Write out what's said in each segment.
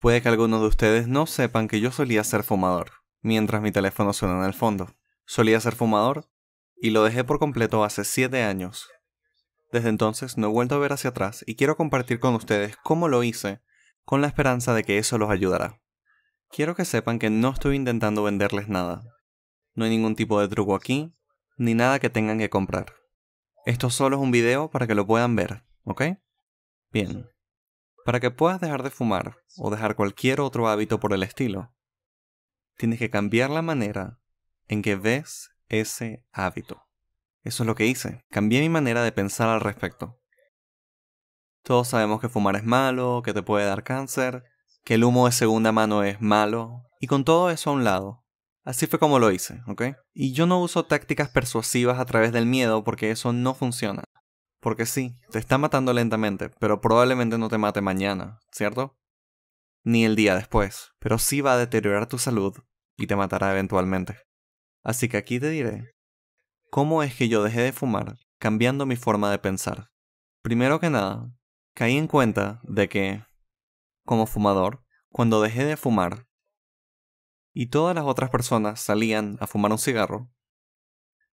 Puede que algunos de ustedes no sepan que yo solía ser fumador, mientras mi teléfono suena en el fondo. Solía ser fumador y lo dejé por completo hace 7 años. Desde entonces no he vuelto a ver hacia atrás y quiero compartir con ustedes cómo lo hice, con la esperanza de que eso los ayudará. Quiero que sepan que no estoy intentando venderles nada. No hay ningún tipo de truco aquí, ni nada que tengan que comprar. Esto solo es un video para que lo puedan ver, ¿ok? Bien, para que puedas dejar de fumar o dejar cualquier otro hábito por el estilo, tienes que cambiar la manera en que ves ese hábito. Eso es lo que hice. Cambié mi manera de pensar al respecto. Todos sabemos que fumar es malo, que te puede dar cáncer, que el humo de segunda mano es malo, y con todo eso a un lado. Así fue como lo hice, ¿ok? Y yo no uso tácticas persuasivas a través del miedo porque eso no funciona. Porque sí, te está matando lentamente, pero probablemente no te mate mañana, ¿cierto? Ni el día después, pero sí va a deteriorar tu salud y te matará eventualmente. Así que aquí te diré, ¿cómo es que yo dejé de fumar cambiando mi forma de pensar? Primero que nada, caí en cuenta de que, como fumador, cuando dejé de fumar y todas las otras personas salían a fumar un cigarro,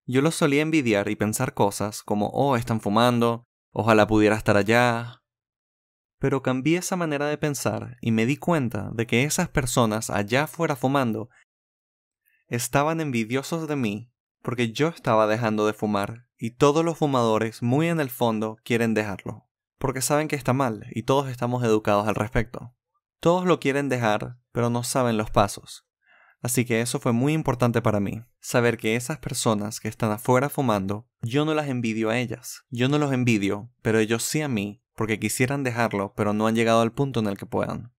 yo los solía envidiar y pensar cosas como, oh, están fumando, ojalá pudiera estar allá. Pero cambié esa manera de pensar y me di cuenta de que esas personas allá fuera fumando estaban envidiosos de mí porque yo estaba dejando de fumar y todos los fumadores muy en el fondo quieren dejarlo, porque saben que está mal y todos estamos educados al respecto. Todos lo quieren dejar, pero no saben los pasos. Así que eso fue muy importante para mí, saber que esas personas que están afuera fumando, yo no las envidio a ellas, yo no los envidio, pero ellos sí a mí, porque quisieran dejarlo, pero no han llegado al punto en el que puedan.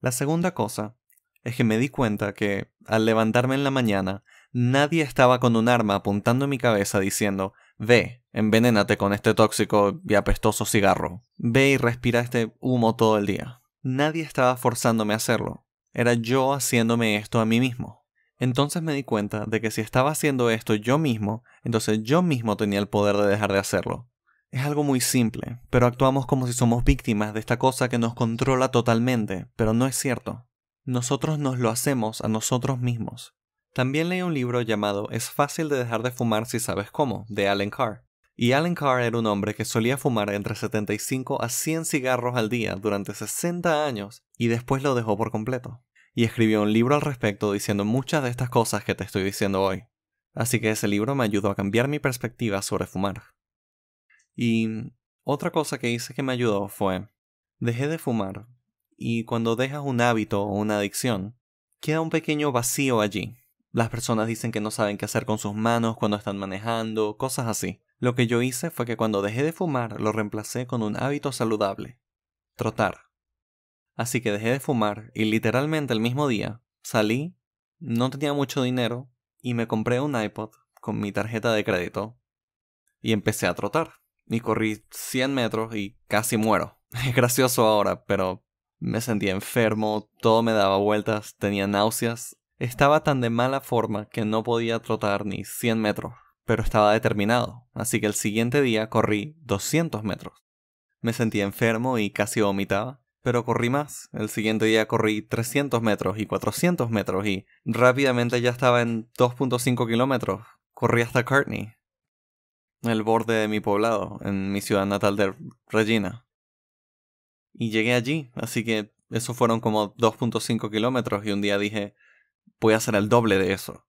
La segunda cosa es que me di cuenta que, al levantarme en la mañana, nadie estaba con un arma apuntando a mi cabeza diciendo, ve, envenénate con este tóxico y apestoso cigarro, ve y respira este humo todo el día. Nadie estaba forzándome a hacerlo. Era yo haciéndome esto a mí mismo. Entonces me di cuenta de que si estaba haciendo esto yo mismo, entonces yo mismo tenía el poder de dejar de hacerlo. Es algo muy simple, pero actuamos como si somos víctimas de esta cosa que nos controla totalmente, pero no es cierto. Nosotros nos lo hacemos a nosotros mismos. También leí un libro llamado Es fácil de dejar de fumar si sabes cómo, de Alan Carr y Alan Carr era un hombre que solía fumar entre 75 a 100 cigarros al día durante 60 años y después lo dejó por completo. Y escribió un libro al respecto diciendo muchas de estas cosas que te estoy diciendo hoy. Así que ese libro me ayudó a cambiar mi perspectiva sobre fumar. Y otra cosa que hice que me ayudó fue, dejé de fumar. Y cuando dejas un hábito o una adicción, queda un pequeño vacío allí. Las personas dicen que no saben qué hacer con sus manos cuando están manejando, cosas así. Lo que yo hice fue que cuando dejé de fumar lo reemplacé con un hábito saludable, trotar. Así que dejé de fumar y literalmente el mismo día salí, no tenía mucho dinero y me compré un iPod con mi tarjeta de crédito y empecé a trotar. Y corrí 100 metros y casi muero. Es gracioso ahora, pero me sentía enfermo, todo me daba vueltas, tenía náuseas. Estaba tan de mala forma que no podía trotar ni 100 metros pero estaba determinado, así que el siguiente día corrí 200 metros. Me sentí enfermo y casi vomitaba, pero corrí más. El siguiente día corrí 300 metros y 400 metros y rápidamente ya estaba en 2.5 kilómetros. Corrí hasta Courtney, el borde de mi poblado, en mi ciudad natal de Regina. Y llegué allí, así que eso fueron como 2.5 kilómetros y un día dije, voy a hacer el doble de eso.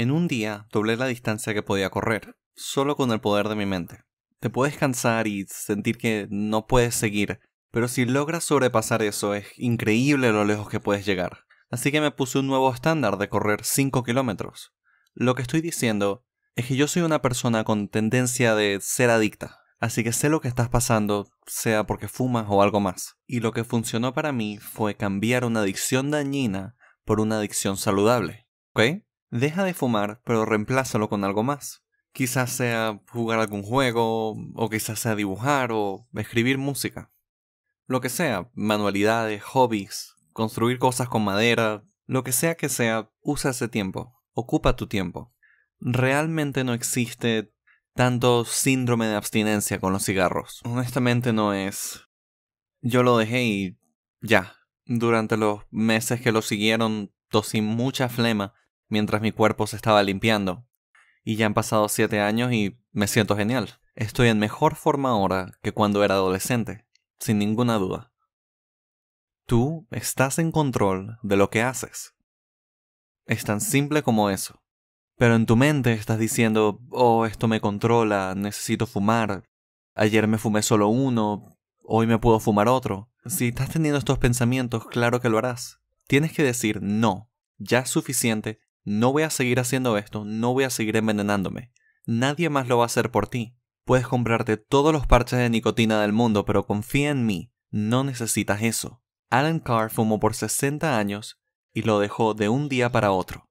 En un día doblé la distancia que podía correr, solo con el poder de mi mente. Te puedes cansar y sentir que no puedes seguir, pero si logras sobrepasar eso es increíble lo lejos que puedes llegar. Así que me puse un nuevo estándar de correr 5 kilómetros. Lo que estoy diciendo es que yo soy una persona con tendencia de ser adicta, así que sé lo que estás pasando, sea porque fumas o algo más. Y lo que funcionó para mí fue cambiar una adicción dañina por una adicción saludable. ¿Ok? Deja de fumar, pero reemplázalo con algo más. Quizás sea jugar algún juego, o quizás sea dibujar o escribir música. Lo que sea, manualidades, hobbies, construir cosas con madera, lo que sea que sea, usa ese tiempo, ocupa tu tiempo. Realmente no existe tanto síndrome de abstinencia con los cigarros. Honestamente no es. Yo lo dejé y ya. Durante los meses que lo siguieron tosí mucha flema mientras mi cuerpo se estaba limpiando. Y ya han pasado siete años y me siento genial. Estoy en mejor forma ahora que cuando era adolescente, sin ninguna duda. Tú estás en control de lo que haces. Es tan simple como eso. Pero en tu mente estás diciendo, oh, esto me controla, necesito fumar, ayer me fumé solo uno, hoy me puedo fumar otro. Si estás teniendo estos pensamientos, claro que lo harás. Tienes que decir, no, ya es suficiente, no voy a seguir haciendo esto, no voy a seguir envenenándome. Nadie más lo va a hacer por ti. Puedes comprarte todos los parches de nicotina del mundo, pero confía en mí, no necesitas eso. Alan Carr fumó por 60 años y lo dejó de un día para otro.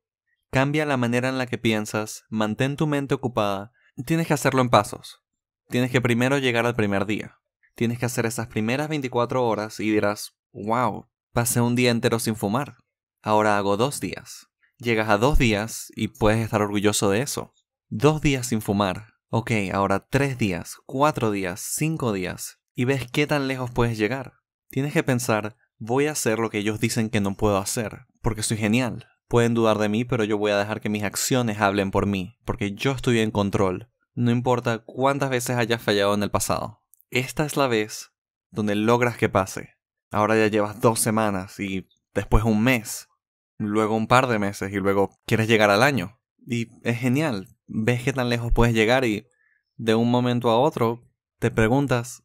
Cambia la manera en la que piensas, mantén tu mente ocupada, tienes que hacerlo en pasos. Tienes que primero llegar al primer día. Tienes que hacer esas primeras 24 horas y dirás, wow, pasé un día entero sin fumar. Ahora hago dos días. Llegas a dos días y puedes estar orgulloso de eso. Dos días sin fumar. Ok, ahora tres días, cuatro días, cinco días. Y ves qué tan lejos puedes llegar. Tienes que pensar, voy a hacer lo que ellos dicen que no puedo hacer, porque soy genial. Pueden dudar de mí, pero yo voy a dejar que mis acciones hablen por mí, porque yo estoy en control. No importa cuántas veces hayas fallado en el pasado. Esta es la vez donde logras que pase. Ahora ya llevas dos semanas y después un mes luego un par de meses y luego quieres llegar al año. Y es genial, ves que tan lejos puedes llegar y de un momento a otro te preguntas,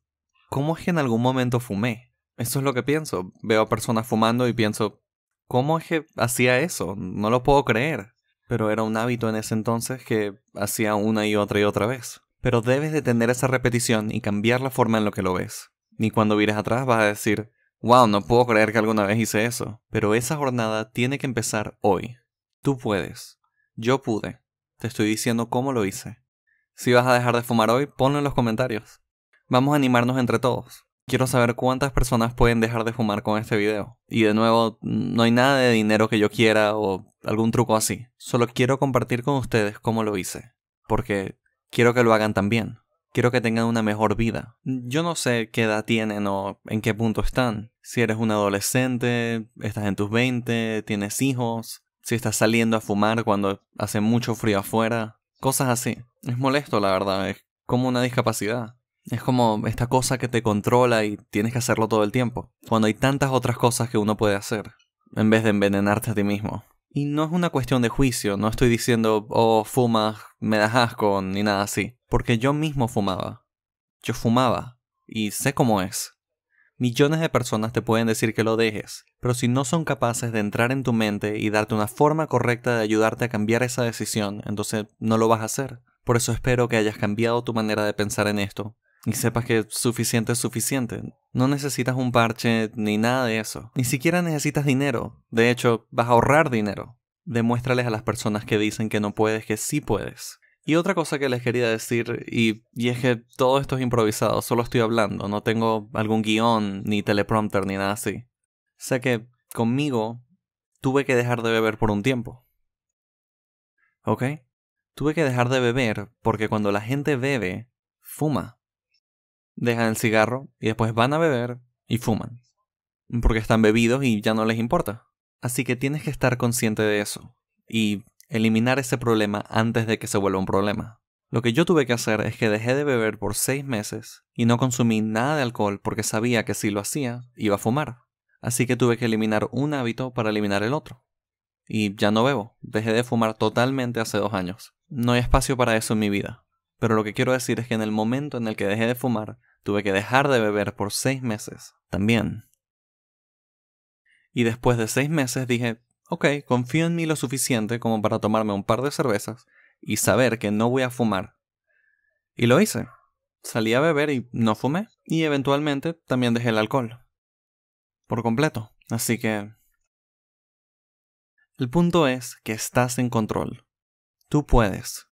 ¿cómo es que en algún momento fumé? Eso es lo que pienso. Veo a personas fumando y pienso, ¿cómo es que hacía eso? No lo puedo creer. Pero era un hábito en ese entonces que hacía una y otra y otra vez. Pero debes de tener esa repetición y cambiar la forma en la que lo ves. Ni cuando vires atrás vas a decir, Wow, no puedo creer que alguna vez hice eso, pero esa jornada tiene que empezar hoy. Tú puedes. Yo pude. Te estoy diciendo cómo lo hice. Si vas a dejar de fumar hoy, ponlo en los comentarios. Vamos a animarnos entre todos. Quiero saber cuántas personas pueden dejar de fumar con este video. Y de nuevo, no hay nada de dinero que yo quiera o algún truco así. Solo quiero compartir con ustedes cómo lo hice. Porque quiero que lo hagan también. Quiero que tengan una mejor vida. Yo no sé qué edad tienen o en qué punto están. Si eres un adolescente, estás en tus 20, tienes hijos, si estás saliendo a fumar cuando hace mucho frío afuera, cosas así. Es molesto, la verdad, es como una discapacidad. Es como esta cosa que te controla y tienes que hacerlo todo el tiempo, cuando hay tantas otras cosas que uno puede hacer, en vez de envenenarte a ti mismo. Y no es una cuestión de juicio, no estoy diciendo, oh, fumas, me das asco, ni nada así. Porque yo mismo fumaba. Yo fumaba. Y sé cómo es. Millones de personas te pueden decir que lo dejes, pero si no son capaces de entrar en tu mente y darte una forma correcta de ayudarte a cambiar esa decisión, entonces no lo vas a hacer. Por eso espero que hayas cambiado tu manera de pensar en esto y sepas que suficiente es suficiente. No necesitas un parche ni nada de eso. Ni siquiera necesitas dinero. De hecho, vas a ahorrar dinero. Demuéstrales a las personas que dicen que no puedes que sí puedes. Y otra cosa que les quería decir, y, y, es que todo esto es improvisado, solo estoy hablando, no tengo algún guión, ni teleprompter, ni nada así. Sé que conmigo tuve que dejar de beber por un tiempo. ¿Ok? Tuve que dejar de beber porque cuando la gente bebe, fuma dejan el cigarro y después van a beber y fuman. Porque están bebidos y ya no les importa. Así que tienes que estar consciente de eso y eliminar ese problema antes de que se vuelva un problema. Lo que yo tuve que hacer es que dejé de beber por seis meses y no consumí nada de alcohol porque sabía que si lo hacía iba a fumar. Así que tuve que eliminar un hábito para eliminar el otro. Y ya no bebo. Dejé de fumar totalmente hace dos años. No hay espacio para eso en mi vida. Pero lo que quiero decir es que en el momento en el que dejé de fumar, tuve que dejar de beber por seis meses también. Y después de seis meses dije, ok, confío en mí lo suficiente como para tomarme un par de cervezas y saber que no voy a fumar. Y lo hice. Salí a beber y no fumé, y eventualmente también dejé el alcohol. Por completo. Así que... El punto es que estás en control. Tú puedes.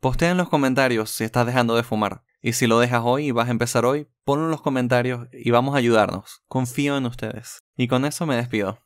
Postea en los comentarios si estás dejando de fumar. Y si lo dejas hoy y vas a empezar hoy, ponlo en los comentarios y vamos a ayudarnos. Confío en ustedes. Y con eso me despido.